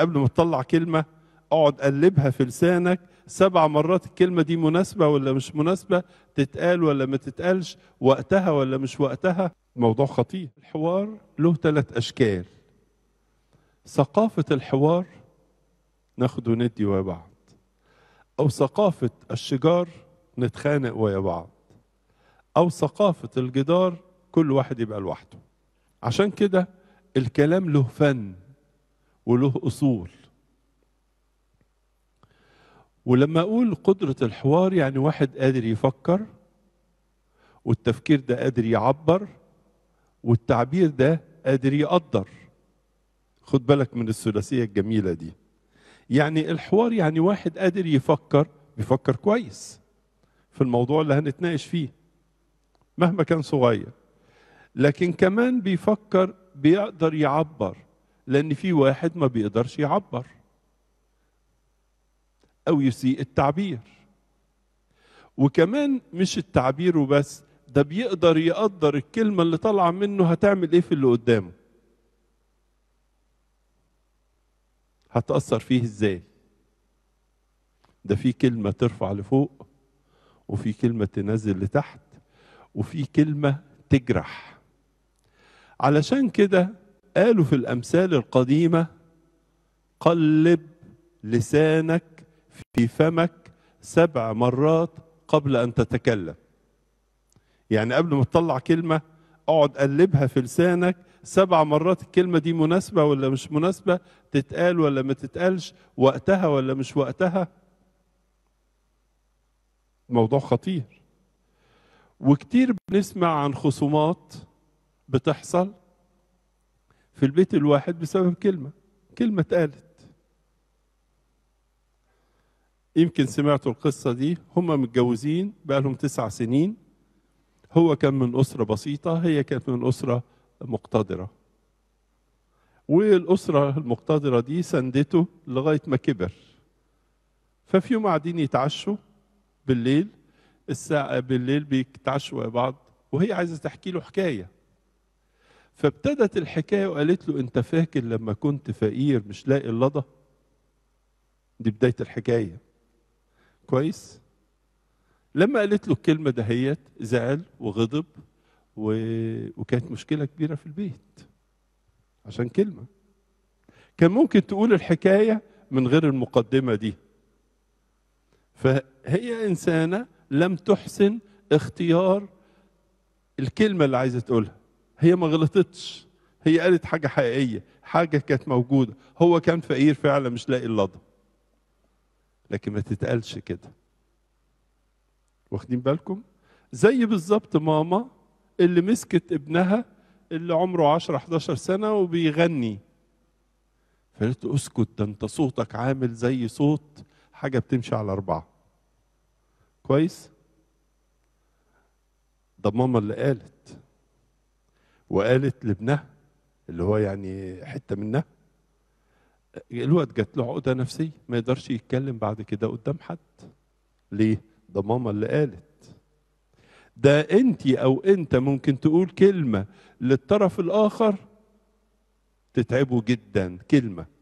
قبل ما تطلع كلمة اقعد قلبها في لسانك سبع مرات الكلمة دي مناسبة ولا مش مناسبة تتقال ولا ما تتقالش وقتها ولا مش وقتها موضوع خطير الحوار له ثلاث أشكال ثقافة الحوار ناخد وندي ويا بعض أو ثقافة الشجار نتخانق ويا بعض أو ثقافة الجدار كل واحد يبقى لوحده عشان كده الكلام له فن وله أصول ولما أقول قدرة الحوار يعني واحد قادر يفكر والتفكير ده قادر يعبر والتعبير ده قادر يقدر خد بالك من الثلاثية الجميلة دي يعني الحوار يعني واحد قادر يفكر بيفكر كويس في الموضوع اللي هنتناقش فيه مهما كان صغير لكن كمان بيفكر بيقدر يعبر لأن في واحد ما بيقدرش يعبر أو يسيء التعبير وكمان مش التعبير وبس ده بيقدر يقدر الكلمة اللي طالعة منه هتعمل إيه في اللي قدامه هتأثر فيه إزاي ده في كلمة ترفع لفوق وفي كلمة تنزل لتحت وفي كلمة تجرح علشان كده قالوا في الأمثال القديمة قلب لسانك في فمك سبع مرات قبل أن تتكلم يعني قبل ما تطلع كلمة اقعد قلبها في لسانك سبع مرات الكلمة دي مناسبة ولا مش مناسبة تتقال ولا ما تتقالش وقتها ولا مش وقتها موضوع خطير وكتير بنسمع عن خصومات بتحصل في البيت الواحد بسبب كلمة كلمة اتقالت يمكن سمعتوا القصة دي هما متجوزين بقالهم تسع سنين هو كان من أسرة بسيطة هي كانت من أسرة مقتدرة والأسرة المقتدرة دي سندته لغاية ما كبر ففي يوم قاعدين يتعشوا بالليل الساعة بالليل بيتعشوا بعض وهي عايزة تحكي له حكاية فابتدت الحكايه وقالت له انت فاكر لما كنت فقير مش لاقي اللضه دي بدايه الحكايه كويس لما قالت له الكلمه دهيت زعل وغضب و... وكانت مشكله كبيره في البيت عشان كلمه كان ممكن تقول الحكايه من غير المقدمه دي فهي انسانه لم تحسن اختيار الكلمه اللي عايزه تقولها هي ما غلطتش هي قالت حاجة حقيقية حاجة كانت موجودة هو كان فقير فعلا مش لاقي اللضة لكن ما تتقالش كده واخدين بالكم زي بالظبط ماما اللي مسكت ابنها اللي عمره 10 11 سنة وبيغني فقالت له اسكت ده انت صوتك عامل زي صوت حاجة بتمشي على أربعة كويس ده ماما اللي قالت وقالت لابنها اللي هو يعني حته منها الواد جات له عقده نفسيه ما يقدرش يتكلم بعد كده قدام حد ليه ده ماما اللي قالت ده انت او انت ممكن تقول كلمه للطرف الاخر تتعبه جدا كلمه